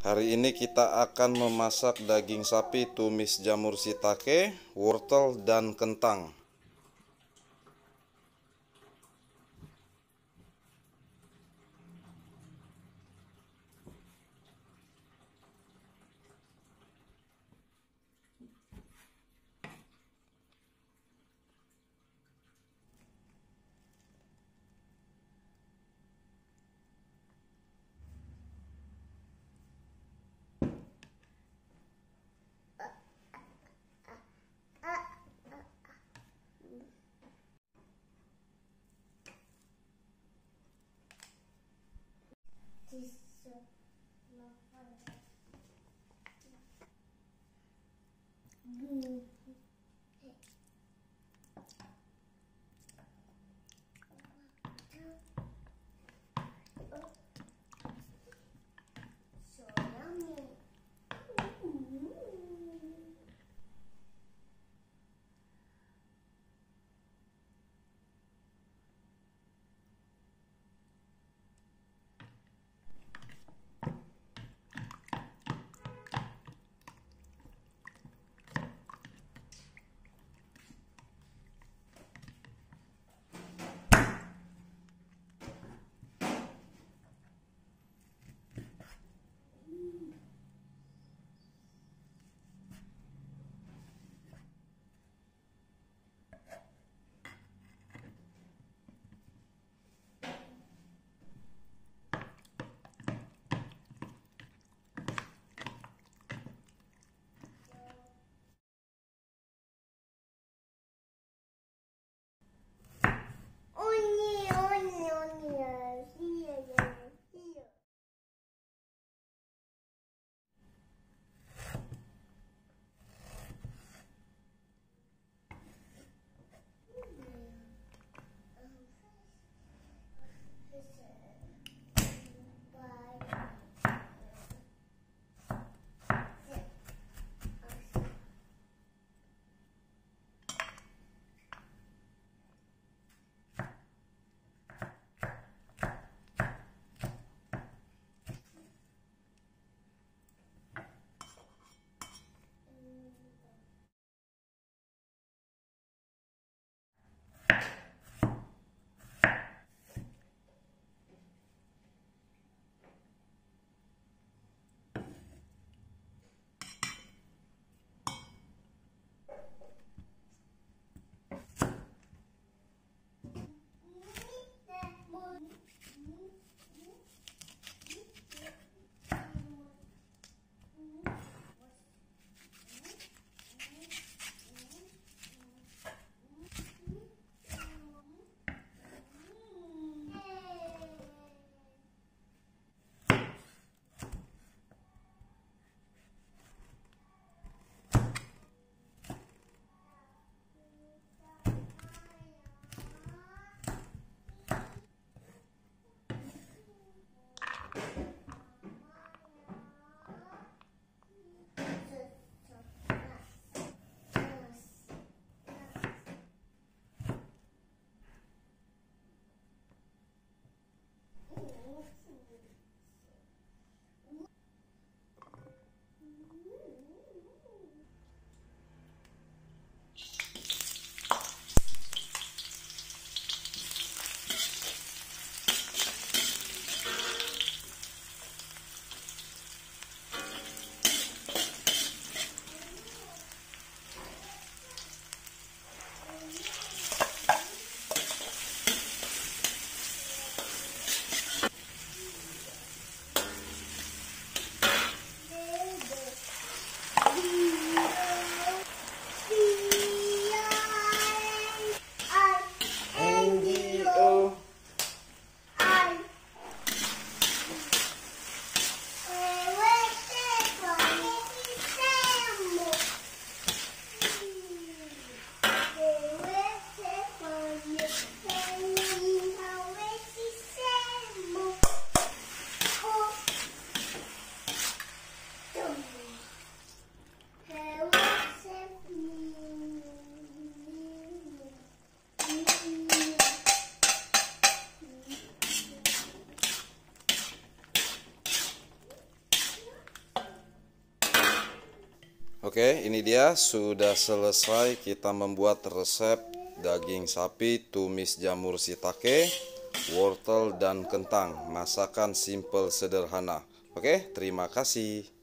Hari ini kita akan memasak daging sapi tumis jamur sitake, wortel, dan kentang. Oke, ini dia sudah selesai kita membuat resep daging sapi tumis jamur sitake, wortel dan kentang. Masakan simple sederhana. Oke, terima kasih.